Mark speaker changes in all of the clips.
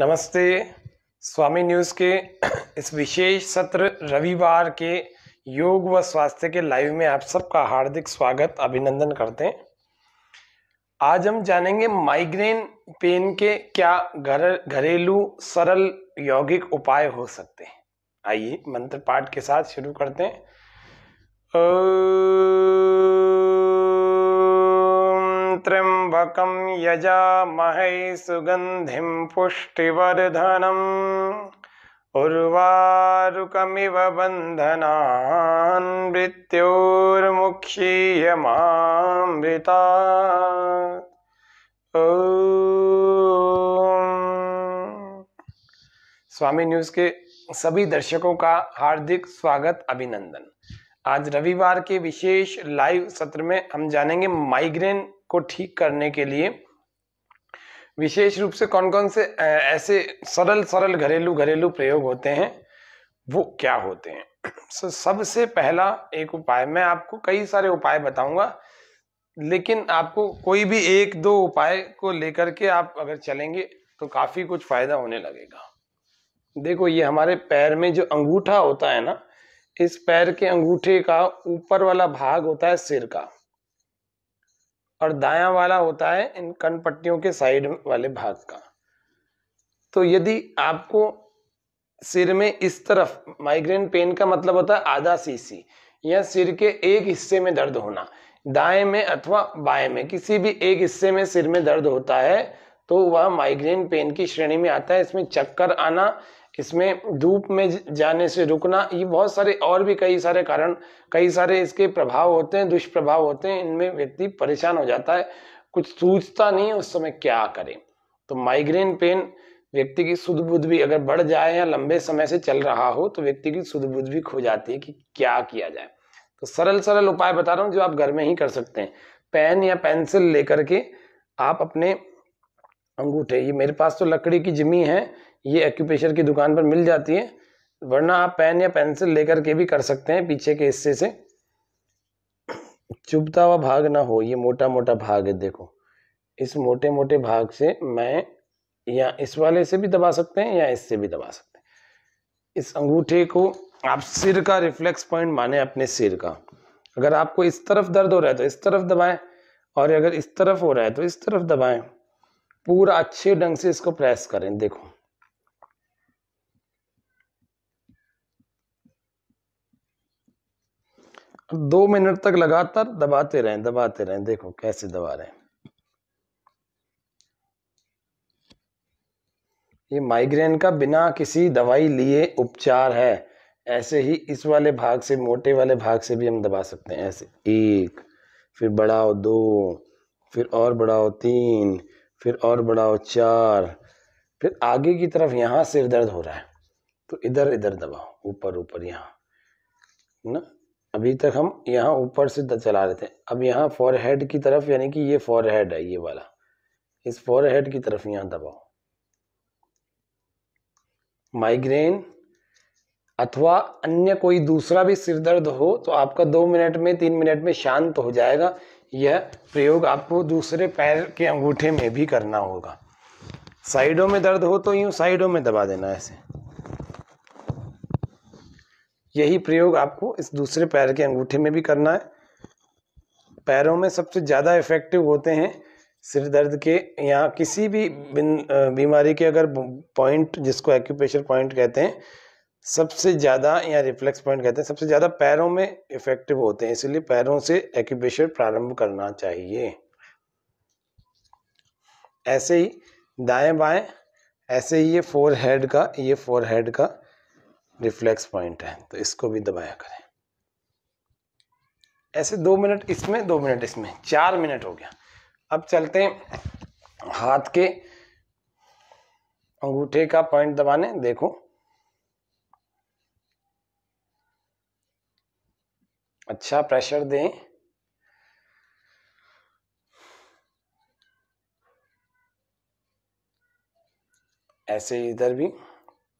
Speaker 1: नमस्ते स्वामी न्यूज़ के इस विशेष सत्र रविवार के योग व स्वास्थ्य के लाइव में आप सबका हार्दिक स्वागत अभिनंदन करते हैं आज हम जानेंगे माइग्रेन पेन के क्या घर घरेलू सरल यौगिक उपाय हो सकते हैं आइए मंत्र पाठ के साथ शुरू करते हैं आ... त्र्यम्बकं यजामहे सुगंधि पुष्टिवर्धन उर्वारुकमिव बंधना मृत्योर्मुक्षीयमामृता स्वामी न्यूज़ के सभी दर्शकों का हार्दिक स्वागत अभिनंदन आज रविवार के विशेष लाइव सत्र में हम जानेंगे माइग्रेन को ठीक करने के लिए विशेष रूप से कौन कौन से ऐसे सरल सरल घरेलू घरेलू प्रयोग होते हैं वो क्या होते हैं so, सबसे पहला एक उपाय मैं आपको कई सारे उपाय बताऊंगा लेकिन आपको कोई भी एक दो उपाय को लेकर के आप अगर चलेंगे तो काफ़ी कुछ फायदा होने लगेगा देखो ये हमारे पैर में जो अंगूठा होता है ना इस पैर के अंगूठे का ऊपर वाला भाग होता है सिर का और दाया वाला होता है इन कन पट्टियों के साइड वाले भाग का तो यदि आपको सिर में इस तरफ माइग्रेन पेन का मतलब होता है आधा सीसी या सिर के एक हिस्से में दर्द होना दाएं में अथवा बाएं में किसी भी एक हिस्से में सिर में दर्द होता है तो वह माइग्रेन पेन की श्रेणी में आता है इसमें चक्कर आना इसमें धूप में जाने से रुकना ये बहुत सारे और भी कई सारे कारण कई सारे इसके प्रभाव होते हैं दुष्प्रभाव होते हैं इनमें व्यक्ति परेशान हो जाता है कुछ सूझता नहीं उस समय क्या करें तो माइग्रेन पेन व्यक्ति की सुध भी अगर बढ़ जाए या लंबे समय से चल रहा हो तो व्यक्ति की शुद्ध बुध भी खो जाती है कि क्या किया जाए तो सरल सरल उपाय बता रहा हूँ जो आप घर में ही कर सकते हैं पेन या पेंसिल लेकर के आप अपने अंगूठे ये मेरे पास तो लकड़ी की जिमी है ये एक्यूपेशर की दुकान पर मिल जाती है वरना आप पेन या पेंसिल लेकर के भी कर सकते हैं पीछे के हिस्से से चुभता हुआ भाग ना हो ये मोटा मोटा भाग है देखो इस मोटे मोटे भाग से मैं या इस वाले से भी दबा सकते हैं या इससे भी दबा सकते हैं इस अंगूठे को आप सिर का रिफ्लेक्स पॉइंट माने अपने सिर का अगर आपको इस तरफ दर्द हो रहा है तो इस तरफ दबाएं और अगर इस तरफ हो रहा है तो इस तरफ दबाएं पूरा अच्छे ढंग से इसको प्रेस करें देखो दो मिनट तक लगातार दबाते रहें दबाते रहें देखो कैसे दबा रहे हैं ये माइग्रेन का बिना किसी दवाई लिए उपचार है ऐसे ही इस वाले भाग से मोटे वाले भाग से भी हम दबा सकते हैं ऐसे एक फिर बढ़ाओ दो फिर और बढ़ाओ तीन फिर और बढ़ाओ चार फिर आगे की तरफ यहाँ सिर दर्द हो रहा है तो इधर इधर दबाओ ऊपर ऊपर यहाँ ना अभी तक हम यहाँ ऊपर से चला रहे थे अब यहाँ फॉर हेड की तरफ यानी कि ये फॉर हेड है ये वाला इस फॉर हेड की तरफ यहाँ दबाओ माइग्रेन अथवा अन्य कोई दूसरा भी सिर दर्द हो तो आपका दो मिनट में तीन मिनट में शांत हो जाएगा यह प्रयोग आपको दूसरे पैर के अंगूठे में भी करना होगा साइडों में दर्द हो तो यूँ साइडों में दबा देना ऐसे यही प्रयोग आपको इस दूसरे पैर के अंगूठे में भी करना है पैरों में सबसे ज़्यादा इफेक्टिव होते हैं सिर दर्द के या किसी भी बीमारी के अगर पॉइंट जिसको एक्यूपेशर पॉइंट कहते हैं सबसे ज़्यादा या रिफ्लेक्स पॉइंट कहते हैं सबसे ज़्यादा पैरों में इफेक्टिव होते हैं इसलिए पैरों से एक्यूपेशर प्रारंभ करना चाहिए ऐसे ही दाएं बाएं ऐसे ही ये फोर हेड का ये फोर हेड का रिफ्लेक्स पॉइंट है तो इसको भी दबाया करें ऐसे दो मिनट इसमें दो मिनट इसमें चार मिनट हो गया अब चलते हैं हाथ के अंगूठे का पॉइंट दबाने देखो अच्छा प्रेशर दें ऐसे इधर भी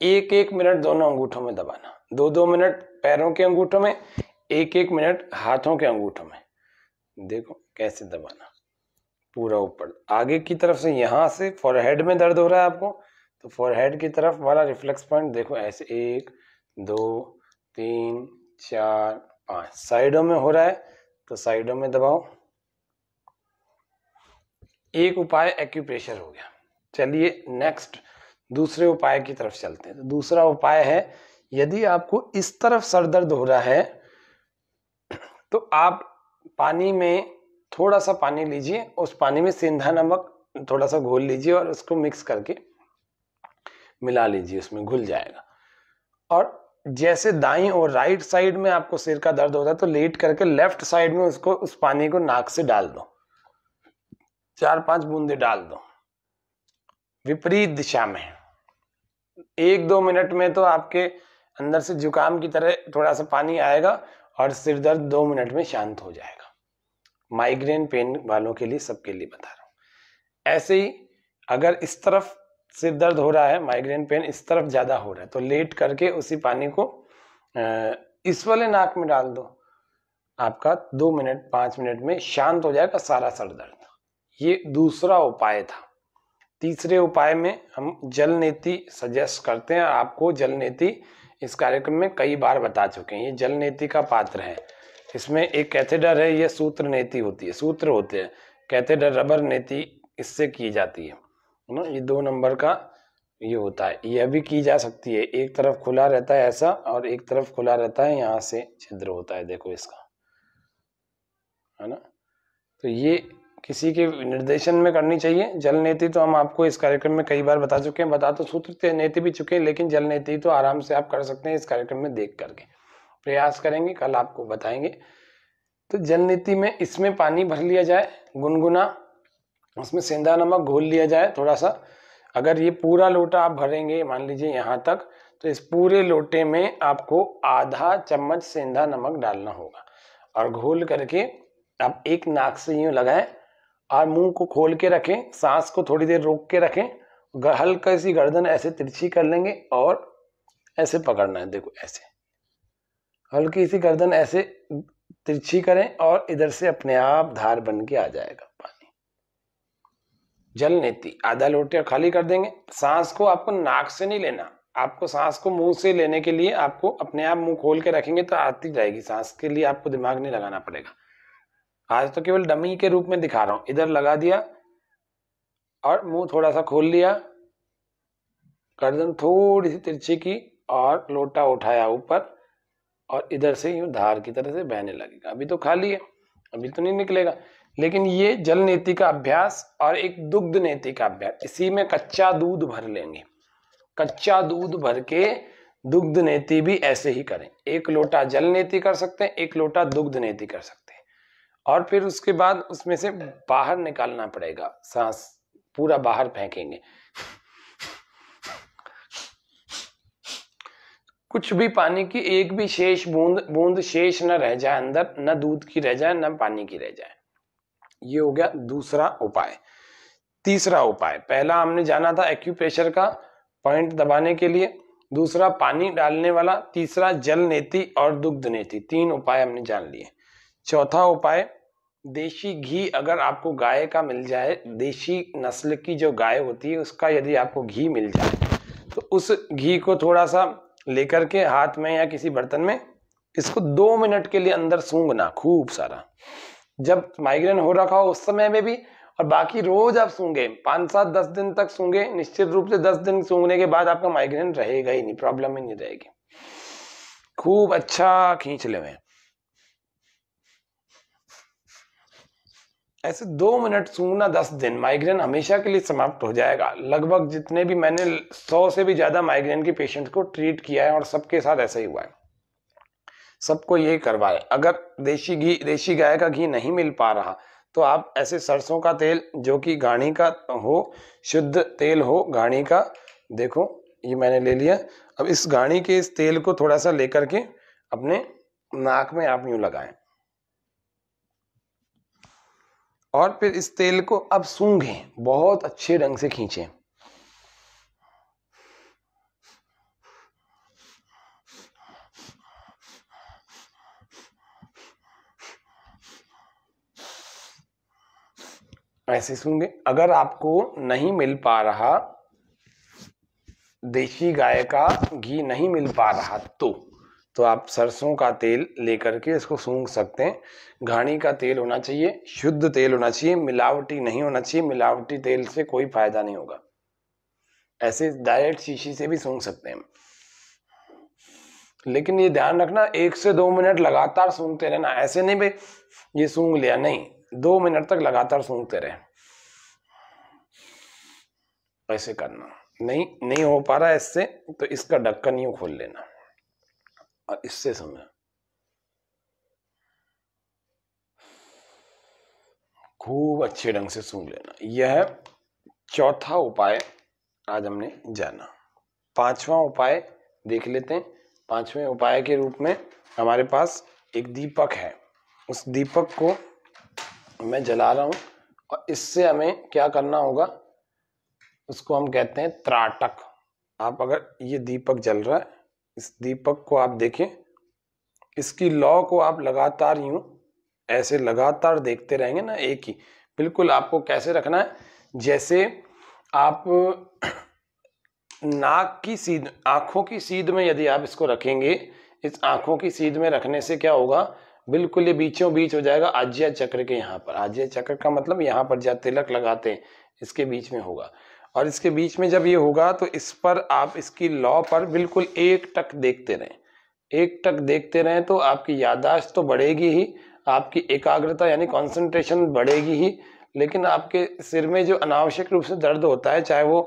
Speaker 1: एक एक मिनट दोनों अंगूठों में दबाना दो दो मिनट पैरों के अंगूठों में एक एक मिनट हाथों के अंगूठों में देखो कैसे दबाना पूरा ऊपर आगे की तरफ से यहां से फॉरहेड में दर्द हो रहा है आपको तो फॉरहेड की तरफ वाला रिफ्लेक्स पॉइंट देखो ऐसे एक दो तीन चार पांच साइडों में हो रहा है तो साइडों में दबाओ एक उपाय एक्यूप्रेशर हो गया चलिए नेक्स्ट दूसरे उपाय की तरफ चलते हैं तो दूसरा उपाय है यदि आपको इस तरफ सर दर्द हो रहा है तो आप पानी में थोड़ा सा पानी लीजिए उस पानी में सेंधा नमक थोड़ा सा घोल लीजिए और उसको मिक्स करके मिला लीजिए उसमें घुल जाएगा और जैसे दाई और राइट साइड में आपको सिर का दर्द होता है तो लेट करके लेफ्ट साइड में उसको उस पानी को नाक से डाल दो चार पांच बूंदे डाल दो विपरीत दिशा में एक दो मिनट में तो आपके अंदर से जुकाम की तरह थोड़ा सा पानी आएगा और सिर दर्द दो मिनट में शांत हो जाएगा माइग्रेन पेन वालों के लिए सबके लिए बता रहा हूँ ऐसे ही अगर इस तरफ सिर दर्द हो रहा है माइग्रेन पेन इस तरफ ज़्यादा हो रहा है तो लेट करके उसी पानी को इस वाले नाक में डाल दो आपका दो मिनट पाँच मिनट में शांत हो जाएगा सारा सर दर्द ये दूसरा उपाय था तीसरे उपाय में हम जल नीति सजेस्ट करते हैं आपको जल नीति इस कार्यक्रम में कई बार बता चुके हैं ये जल नीति का पात्र है इसमें एक कैथेडर है यह सूत्र नीति होती है सूत्र होते हैं कैथेडर रबर नीति इससे की जाती है ना ये दो नंबर का ये होता है यह भी की जा सकती है एक तरफ खुला रहता है ऐसा और एक तरफ खुला रहता है यहाँ से छिद्र होता है देखो इसका है ना तो ये किसी के निर्देशन में करनी चाहिए जल नीति तो हम आपको इस कार्यक्रम में कई बार बता चुके हैं बता तो सूत्र नीति भी चुके हैं लेकिन जल नीति तो आराम से आप कर सकते हैं इस कार्यक्रम में देख करके प्रयास करेंगे कल आपको बताएंगे तो जल नीति में इसमें पानी भर लिया जाए गुनगुना उसमें सेंधा नमक घोल लिया जाए थोड़ा सा अगर ये पूरा लोटा आप भरेंगे मान लीजिए यहाँ तक तो इस पूरे लोटे में आपको आधा चम्मच सेंधा नमक डालना होगा और घोल करके आप एक नाक से यूँ लगाएं और मुंह को खोल के रखें सांस को थोड़ी देर रोक के रखें हल्का सी गर्दन ऐसे तिरछी कर लेंगे और ऐसे पकड़ना है देखो ऐसे हल्की सी गर्दन ऐसे तिरछी करें और इधर से अपने आप धार बन के आ जाएगा पानी जल नीति आधा लोटिया खाली कर देंगे सांस को आपको नाक से नहीं लेना आपको सांस को मुंह से लेने के लिए आपको अपने आप मुंह खोल के रखेंगे तो आती जाएगी सांस के लिए आपको दिमाग नहीं लगाना पड़ेगा आज तो केवल डमी के रूप में दिखा रहा हूं इधर लगा दिया और मुंह थोड़ा सा खोल लिया गर्दन थोड़ी सी तिरछी की और लोटा उठाया ऊपर और इधर से यूं धार की तरह से बहने लगेगा अभी तो खाली है अभी तो नहीं निकलेगा लेकिन ये जल नीति का अभ्यास और एक दुग्ध नीति का अभ्यास इसी में कच्चा दूध भर लेंगे कच्चा दूध भर के दुग्ध नीति भी ऐसे ही करें एक लोटा जल नीति कर सकते हैं एक लोटा दुग्ध नीति कर सकते हैं और फिर उसके बाद उसमें से बाहर निकालना पड़ेगा सांस पूरा बाहर फेंकेंगे कुछ भी पानी की एक भी शेष बूंद बूंद शेष न रह जाए अंदर न दूध की रह जाए न पानी की रह जाए ये हो गया दूसरा उपाय तीसरा उपाय पहला हमने जाना था एक्यूप्रेशर का पॉइंट दबाने के लिए दूसरा पानी डालने वाला तीसरा जल नेति और दुग्ध नेति तीन उपाय हमने जान लिए चौथा उपाय देशी घी अगर आपको गाय का मिल जाए देशी नस्ल की जो गाय होती है उसका यदि आपको घी मिल जाए तो उस घी को थोड़ा सा लेकर के हाथ में या किसी बर्तन में इसको दो मिनट के लिए अंदर सूंघना खूब सारा जब माइग्रेन हो रखा हो उस समय में भी और बाकी रोज आप सूंघे पाँच सात दस दिन तक सूंघे निश्चित रूप से दस दिन सूंघने के बाद आपका माइग्रेन रहेगा ही नहीं प्रॉब्लम ही नहीं रहेगी खूब अच्छा खींच ले हुए ऐसे दो मिनट सूना दस दिन माइग्रेन हमेशा के लिए समाप्त हो जाएगा लगभग जितने भी मैंने सौ से भी ज़्यादा माइग्रेन के पेशेंट को ट्रीट किया है और सबके साथ ऐसा ही हुआ है सबको यही करवाए अगर देशी घी देशी गाय का घी नहीं मिल पा रहा तो आप ऐसे सरसों का तेल जो कि घाणी का हो शुद्ध तेल हो घाणी का देखो ये मैंने ले लिया अब इस घाणी के इस तेल को थोड़ा सा लेकर के अपने नाक में आप यूँ लगाएं और फिर इस तेल को अब सूंघें बहुत अच्छे ढंग से खींचें ऐसे सूंगे अगर आपको नहीं मिल पा रहा देशी गाय का घी नहीं मिल पा रहा तो तो आप सरसों का तेल लेकर के इसको सूंघ सकते हैं घाणी का तेल होना चाहिए शुद्ध तेल होना चाहिए मिलावटी नहीं होना चाहिए मिलावटी तेल से कोई फायदा नहीं होगा ऐसे डायरेक्ट शीशी से भी सूंघ सकते हैं लेकिन ये ध्यान रखना एक से दो मिनट लगातार सूंघते रहना ऐसे नहीं भाई ये सूंघ लिया नहीं दो मिनट तक लगातार सूंघते रहे ऐसे करना नहीं नहीं हो पा रहा है इससे तो इसका ढक्कन यूं खोल लेना और इससे समझा खूब अच्छे ढंग से सुन लेना यह चौथा उपाय आज हमने जाना पांचवा उपाय देख लेते हैं पांचवें उपाय के रूप में हमारे पास एक दीपक है उस दीपक को मैं जला रहा हूं और इससे हमें क्या करना होगा उसको हम कहते हैं त्राटक आप अगर ये दीपक जल रहा है इस दीपक को आप देखें इसकी लॉ को आप लगातार यूं ऐसे लगातार देखते रहेंगे ना एक ही बिल्कुल आपको कैसे रखना है जैसे आप नाक की सीध आँखों की सीध में यदि आप इसको रखेंगे इस आंखों की सीध में रखने से क्या होगा बिल्कुल ये बीचों बीच हो जाएगा आज्ञा चक्र के यहाँ पर आज्ञा चक्र का मतलब यहाँ पर जहाँ तिलक लगाते हैं इसके बीच में होगा और इसके बीच में जब ये होगा तो इस पर आप इसकी लॉ पर बिल्कुल एक टक देखते रहें एक टक देखते रहें तो आपकी यादाश्त तो बढ़ेगी ही आपकी एकाग्रता यानी कंसंट्रेशन बढ़ेगी ही लेकिन आपके सिर में जो अनावश्यक रूप से दर्द होता है चाहे वो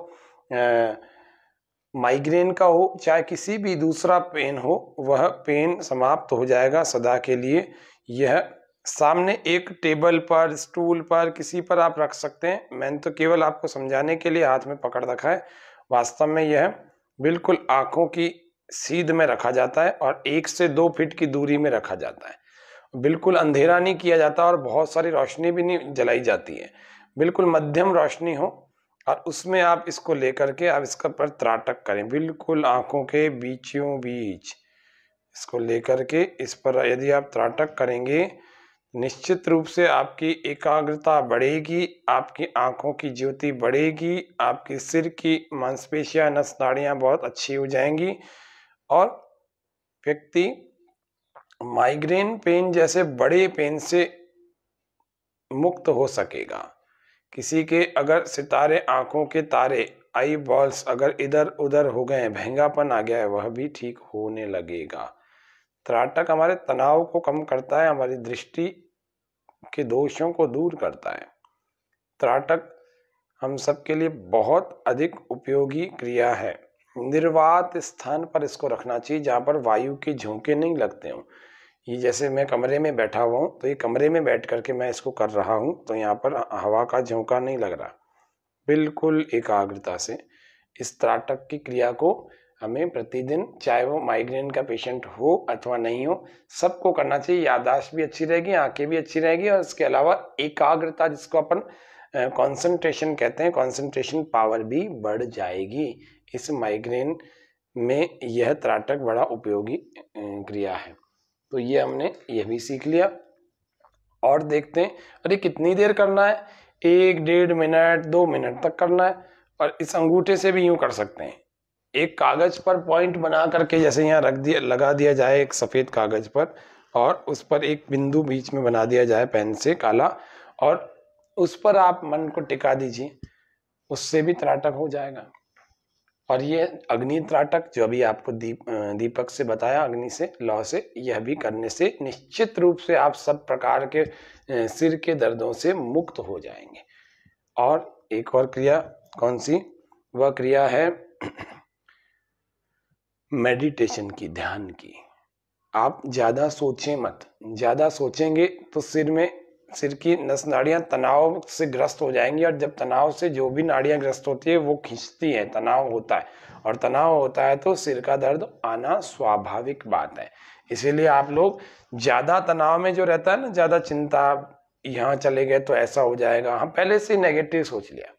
Speaker 1: माइग्रेन का हो चाहे किसी भी दूसरा पेन हो वह पेन समाप्त हो जाएगा सदा के लिए यह सामने एक टेबल पर स्टूल पर किसी पर आप रख सकते हैं मैंने तो केवल आपको समझाने के लिए हाथ में पकड़ रखा है वास्तव में यह बिल्कुल आँखों की सीध में रखा जाता है और एक से दो फीट की दूरी में रखा जाता है बिल्कुल अंधेरा नहीं किया जाता और बहुत सारी रोशनी भी नहीं जलाई जाती है बिल्कुल मध्यम रोशनी हो और उसमें आप इसको लेकर के आप इसका पर त्राटक करें बिल्कुल आँखों के बीचों बीच इसको लेकर के इस पर यदि आप त्राटक करेंगे निश्चित रूप से आपकी एकाग्रता बढ़ेगी आपकी आंखों की ज्योति बढ़ेगी आपके सिर की मांसपेशियां नस नाड़ियाँ बहुत अच्छी हो जाएंगी और व्यक्ति माइग्रेन पेन जैसे बड़े पेन से मुक्त हो सकेगा किसी के अगर सितारे आंखों के तारे आई बॉल्स अगर इधर उधर हो गए भेंगापन आ गया है वह भी ठीक होने लगेगा त्राटक हमारे तनाव को कम करता है हमारी दृष्टि आपके दोषों को दूर करता है त्राटक हम सबके लिए बहुत अधिक उपयोगी क्रिया है निर्वात स्थान पर इसको रखना चाहिए जहाँ पर वायु के झोंके नहीं लगते हों ये जैसे मैं कमरे में बैठा हुआ हूँ तो ये कमरे में बैठ करके मैं इसको कर रहा हूँ तो यहाँ पर हवा का झोंका नहीं लग रहा बिल्कुल एकाग्रता से इस त्राटक की क्रिया को हमें प्रतिदिन चाहे वो माइग्रेन का पेशेंट हो अथवा नहीं हो सबको करना चाहिए यादाश्त भी अच्छी रहेगी आंखें भी अच्छी रहेगी और इसके अलावा एकाग्रता जिसको अपन कंसंट्रेशन कहते हैं कंसंट्रेशन पावर भी बढ़ जाएगी इस माइग्रेन में यह त्राटक बड़ा उपयोगी क्रिया है तो ये हमने यह भी सीख लिया और देखते हैं अरे कितनी देर करना है एक डेढ़ मिनट दो मिनट तक करना है और इस अंगूठे से भी यूं कर सकते हैं एक कागज पर पॉइंट बना करके जैसे यहाँ रख दिया लगा दिया जाए एक सफ़ेद कागज पर और उस पर एक बिंदु बीच में बना दिया जाए पेन से काला और उस पर आप मन को टिका दीजिए उससे भी त्राटक हो जाएगा और ये अग्नि त्राटक जो अभी आपको दीप दीपक से बताया अग्नि से लौ से यह भी करने से निश्चित रूप से आप सब प्रकार के सिर के दर्दों से मुक्त हो जाएंगे और एक और क्रिया कौन सी वह क्रिया है मेडिटेशन की ध्यान की आप ज़्यादा सोचें मत ज़्यादा सोचेंगे तो सिर में सिर की नस नाड़ियाँ तनाव से ग्रस्त हो जाएंगी और जब तनाव से जो भी नाड़ियाँ ग्रस्त होती है वो खींचती है तनाव होता है और तनाव होता है तो सिर का दर्द आना स्वाभाविक बात है इसीलिए आप लोग ज़्यादा तनाव में जो रहता है ना ज़्यादा चिंता यहाँ चले गए तो ऐसा हो जाएगा हम हाँ, पहले से नेगेटिव सोच लिया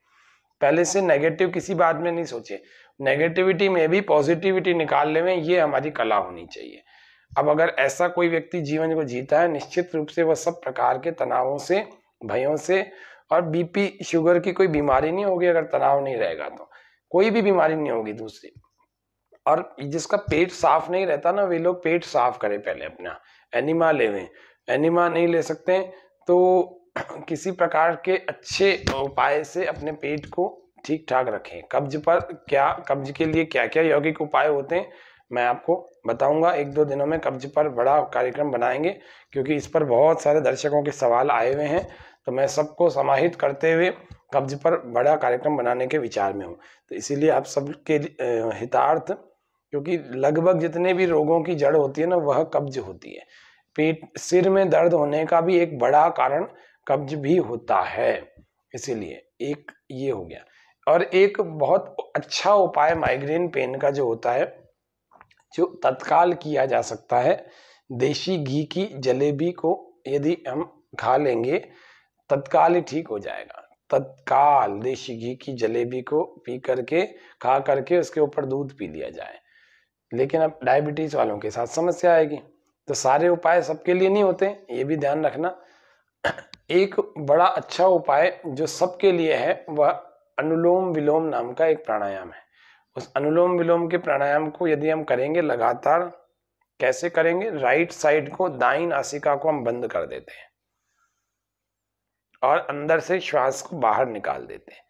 Speaker 1: पहले से नेगेटिव किसी बात में नहीं सोचे नेगेटिविटी में भी पॉजिटिविटी निकालने में ये हमारी कला होनी चाहिए अब अगर ऐसा कोई व्यक्ति जीवन को जीता है निश्चित रूप से वह सब प्रकार के तनावों से भयों से और बीपी शुगर की कोई बीमारी नहीं होगी अगर तनाव नहीं रहेगा तो कोई भी बीमारी नहीं होगी दूसरी और जिसका पेट साफ नहीं रहता ना वे लोग पेट साफ करें पहले अपना एनिमा लेवें एनिमा नहीं ले सकते तो किसी प्रकार के अच्छे उपाय से अपने पेट को ठीक ठाक रखें कब्ज पर क्या कब्ज के लिए क्या क्या यौगिक उपाय होते हैं मैं आपको बताऊंगा एक दो दिनों में कब्ज पर बड़ा कार्यक्रम बनाएंगे क्योंकि इस पर बहुत सारे दर्शकों के सवाल आए हुए हैं तो मैं सबको समाहित करते हुए कब्ज पर बड़ा कार्यक्रम बनाने के विचार में हूँ तो इसीलिए आप सबके हितार्थ क्योंकि लगभग जितने भी रोगों की जड़ होती है ना वह कब्ज होती है पेट सिर में दर्द होने का भी एक बड़ा कारण कब्ज भी होता है इसीलिए एक ये हो गया और एक बहुत अच्छा उपाय माइग्रेन पेन का जो होता है जो तत्काल किया जा सकता है देशी घी की जलेबी को यदि हम खा लेंगे तत्काल ही ठीक हो जाएगा तत्काल देशी घी की जलेबी को पी करके खा करके उसके ऊपर दूध पी लिया जाए लेकिन अब डायबिटीज वालों के साथ समस्या आएगी तो सारे उपाय सबके लिए नहीं होते ये भी ध्यान रखना एक बड़ा अच्छा उपाय जो सबके लिए है वह अनुलोम विलोम नाम का एक प्राणायाम है उस अनुलोम विलोम के प्राणायाम को यदि हम करेंगे लगातार कैसे करेंगे राइट साइड को दाई नासिका को हम बंद कर देते हैं और अंदर से श्वास को बाहर निकाल देते हैं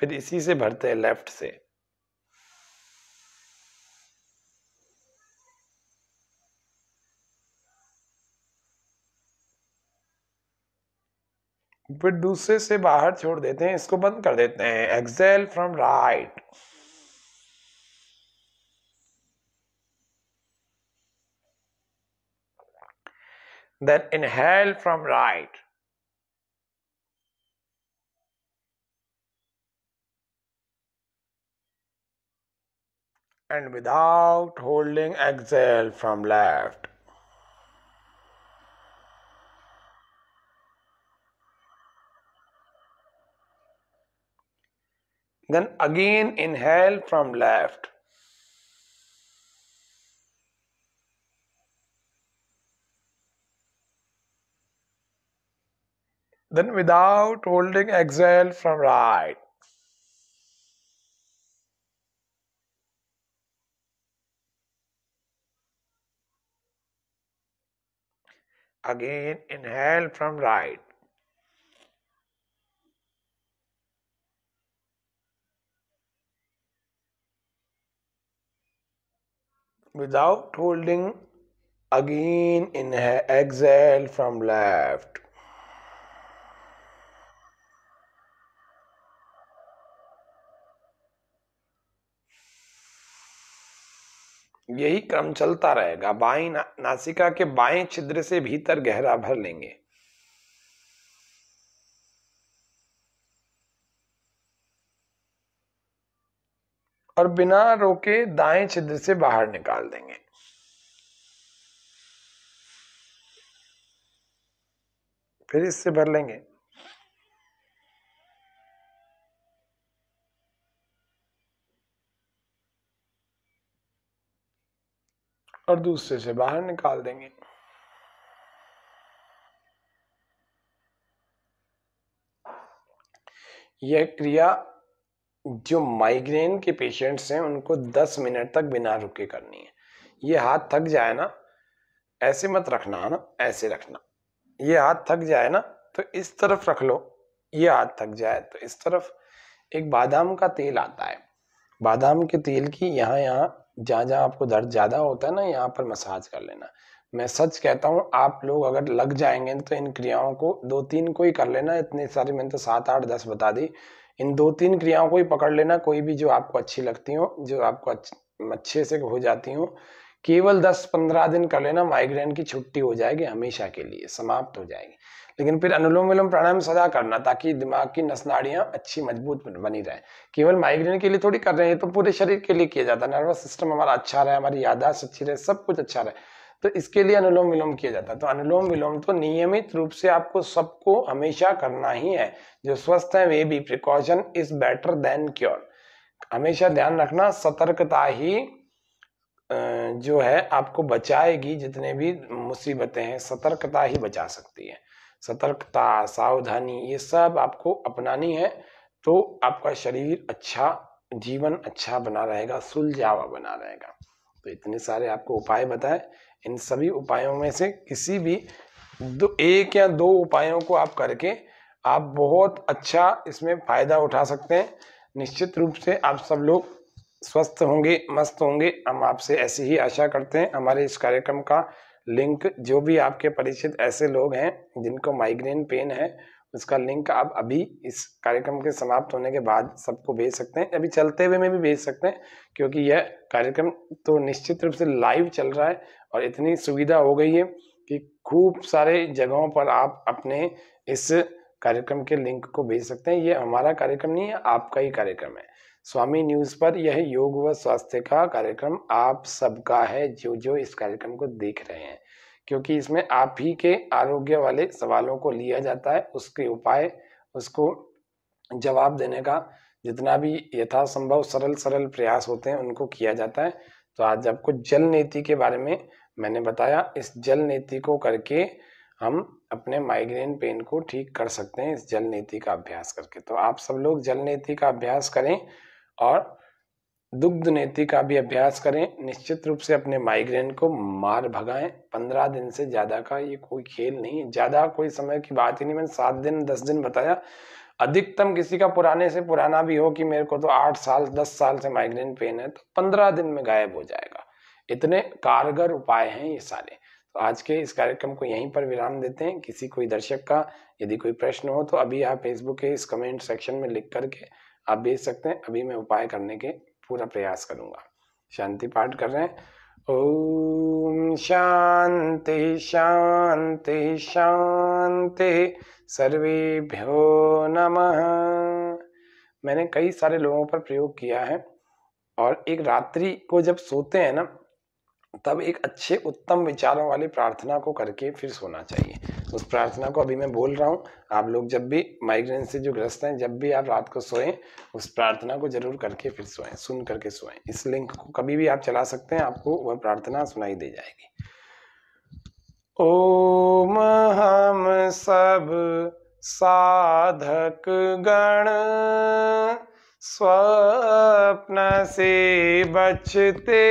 Speaker 1: फिर इसी से भरते हैं लेफ्ट से फिर दूसरे से बाहर छोड़ देते हैं इसको बंद कर देते हैं exhale from right then inhale from right and without holding exhale from left Then again inhale from left. Then without holding, exhale from right. Again, inhale from right. without holding again inhale exhale from left यही क्रम चलता रहेगा by ना, नासिका के बाएं छिद्र से भीतर गहरा भर लेंगे और बिना रोके दाएं छिद्र से बाहर निकाल देंगे फिर इससे भर लेंगे और दूसरे से बाहर निकाल देंगे यह क्रिया जो माइग्रेन के पेशेंट्स हैं उनको 10 मिनट तक बिना रुके करनी है ये हाथ थक जाए ना ऐसे मत रखना है ना ऐसे रखना ये हाथ थक जाए ना तो इस तरफ रख लो ये हाथ थक जाए तो इस तरफ एक बादाम का तेल आता है बादाम के तेल की यहाँ यहाँ जहाँ जहाँ आपको दर्द ज़्यादा होता है ना यहाँ पर मसाज कर लेना मैं सच कहता हूँ आप लोग अगर लग जाएंगे तो इन क्रियाओं को दो तीन को ही कर लेना इतने सारे मैंने तो सात आठ दस बता दी इन दो तीन क्रियाओं को ही पकड़ लेना कोई भी जो आपको अच्छी लगती हो जो आपको अच्छे से हो जाती हो केवल 10-15 दिन कर लेना माइग्रेन की छुट्टी हो जाएगी हमेशा के लिए समाप्त हो जाएगी लेकिन फिर अनुलोम विलोम प्राणायाम सदा करना ताकि दिमाग की नसनाड़ियाँ अच्छी मजबूत बनी रहे केवल माइग्रेन के लिए थोड़ी कर रहे हैं तो पूरे शरीर के लिए किया जाता है नर्वस सिस्टम हमारा अच्छा रहे हमारी यादाश्त अच्छी रहे सब कुछ अच्छा रहे तो इसके लिए अनुलोम विलोम किया जाता है तो अनुलोम विलोम तो नियमित रूप से आपको सबको हमेशा करना ही है जो स्वस्थ है वे भी precaution is better than cure हमेशा ध्यान रखना सतर्कता ही जो है आपको बचाएगी जितने भी मुसीबतें हैं सतर्कता ही बचा सकती है सतर्कता सावधानी ये सब आपको अपनानी है तो आपका शरीर अच्छा जीवन अच्छा बना रहेगा सुलझावा बना रहेगा तो इतने सारे आपको उपाय बताए इन सभी उपायों में से किसी भी दो एक या दो उपायों को आप करके आप बहुत अच्छा इसमें फ़ायदा उठा सकते हैं निश्चित रूप से आप सब लोग स्वस्थ होंगे मस्त होंगे हम आपसे ऐसी ही आशा करते हैं हमारे इस कार्यक्रम का लिंक जो भी आपके परिचित ऐसे लोग हैं जिनको माइग्रेन पेन है उसका लिंक आप अभी इस कार्यक्रम के समाप्त होने के बाद सबको भेज सकते हैं अभी चलते हुए में भी भेज सकते हैं क्योंकि यह कार्यक्रम तो निश्चित रूप से लाइव चल रहा है और इतनी सुविधा हो गई है कि खूब सारे जगहों पर आप अपने इस कार्यक्रम के लिंक को भेज सकते हैं ये हमारा कार्यक्रम नहीं है आपका ही कार्यक्रम है स्वामी न्यूज़ पर यह योग व स्वास्थ्य का कार्यक्रम आप सबका है जो जो इस कार्यक्रम को देख रहे हैं क्योंकि इसमें आप ही के आरोग्य वाले सवालों को लिया जाता है उसके उपाय उसको जवाब देने का जितना भी यथासंभव सरल सरल प्रयास होते हैं उनको किया जाता है तो आज आपको जल नीति के बारे में मैंने बताया इस जल नीति को करके हम अपने माइग्रेन पेन को ठीक कर सकते हैं इस जल नीति का अभ्यास करके तो आप सब लोग जल नीति का अभ्यास करें और दुग्ध नेति का भी अभ्यास करें निश्चित रूप से अपने माइग्रेन को मार भगाएं पंद्रह दिन से ज़्यादा का ये कोई खेल नहीं ज़्यादा कोई समय की बात ही नहीं मैंने सात दिन दस दिन बताया अधिकतम किसी का पुराने से पुराना भी हो कि मेरे को तो आठ साल दस साल से माइग्रेन पेन है तो पंद्रह दिन में गायब हो जाएगा इतने कारगर उपाय हैं ये सारे तो आज के इस कार्यक्रम को यहीं पर विराम देते हैं किसी कोई दर्शक का यदि कोई प्रश्न हो तो अभी आप फेसबुक के इस कमेंट सेक्शन में लिख करके आप भेज सकते हैं अभी मैं उपाय करने के पूरा प्रयास करूँगा शांति पाठ कर रहे हैं ओम शांति शांति शांति सर्वेभ्यो नमः मैंने कई सारे लोगों पर प्रयोग किया है और एक रात्रि को जब सोते हैं ना तब एक अच्छे उत्तम विचारों वाली प्रार्थना को करके फिर सोना चाहिए उस प्रार्थना को अभी मैं बोल रहा हूँ आप लोग जब भी माइग्रेन से जो ग्रस्त हैं जब भी आप रात को सोएं उस प्रार्थना को जरूर करके फिर सोएं सुन करके सोएं इस लिंक को कभी भी आप चला सकते हैं आपको वह प्रार्थना सुनाई दे जाएगी ओम हम सब साधक गण स्वप्न से बचते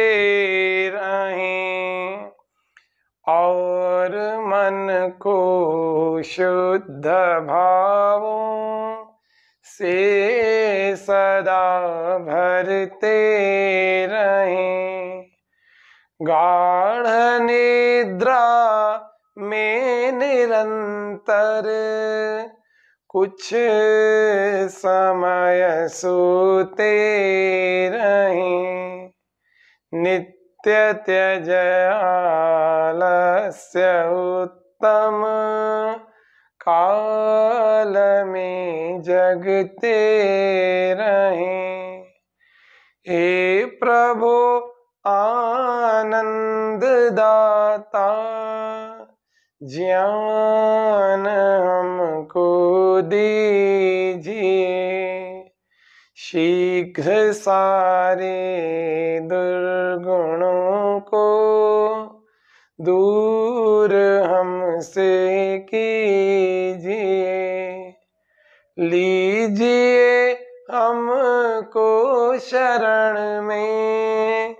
Speaker 1: रहें और मन को शुद्ध भावों से सदा भरते रहें गाढ़ निद्रा में निरंतर कुछ समय सूते रही नित्य त्यज आलस्य उत्तम काल में जगते रहे हे प्रभु आनंद दाता ज्ञान हम को दीजिए शीघ्र सारे दुर्गुणों को दूर हमसे कीजिए लीजिए हमको शरण में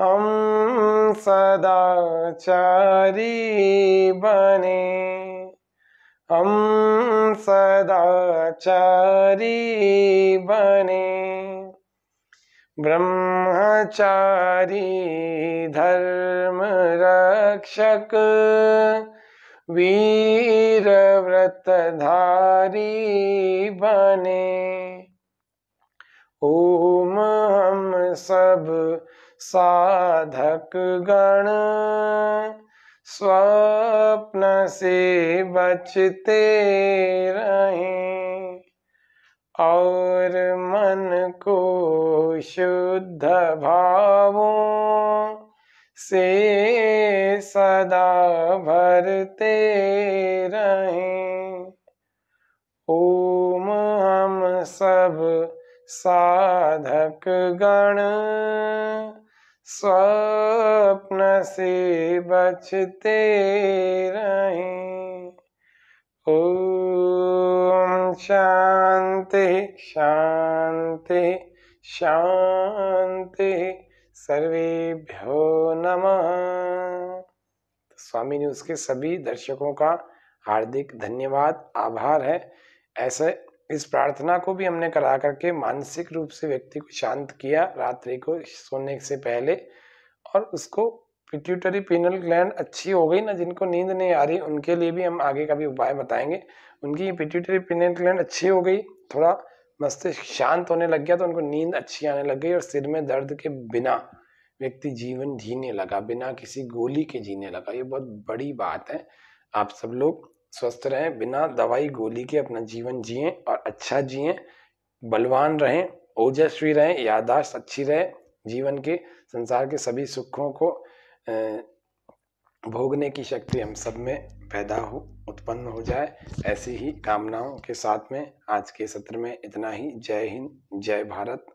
Speaker 1: हम सदाचारी बने ब्रह्मचारी बने ब्रह्मचारी धर्म रक्षक वीर धारी बने ओम हम सब साधक गण स्वप्न से बचते रहें और मन को शुद्ध भावों से सदा भरते रहें ओम हम सब साधक गण स्वप्न से बचते रहें ओम शांति शांति शांति सर्वेभ्यो नमः तो स्वामी ने उसके सभी दर्शकों का हार्दिक धन्यवाद आभार है ऐसे इस प्रार्थना को भी हमने करा करके मानसिक रूप से व्यक्ति को शांत किया रात्रि को सोने से पहले और उसको पिट्यूटरी पीनल ग्लैंड अच्छी हो गई ना जिनको नींद नहीं आ रही उनके लिए भी हम आगे का भी उपाय बताएंगे उनकी पिट्यूटरी पीनल ग्लैंड अच्छी हो गई थोड़ा मस्तिष्क शांत होने लग गया तो उनको नींद अच्छी आने लग गई और सिर में दर्द के बिना व्यक्ति जीवन जीने लगा बिना किसी गोली के जीने लगा ये बहुत बड़ी बात है आप सब लोग स्वस्थ रहें बिना दवाई गोली के अपना जीवन जिए और अच्छा जिए बलवान रहें ओजस्वी रहें यादाश्त अच्छी रहे जीवन के संसार के सभी सुखों को भोगने की शक्ति हम सब में पैदा हो उत्पन्न हो जाए ऐसी ही कामनाओं के साथ में आज के सत्र में इतना ही जय हिंद जय भारत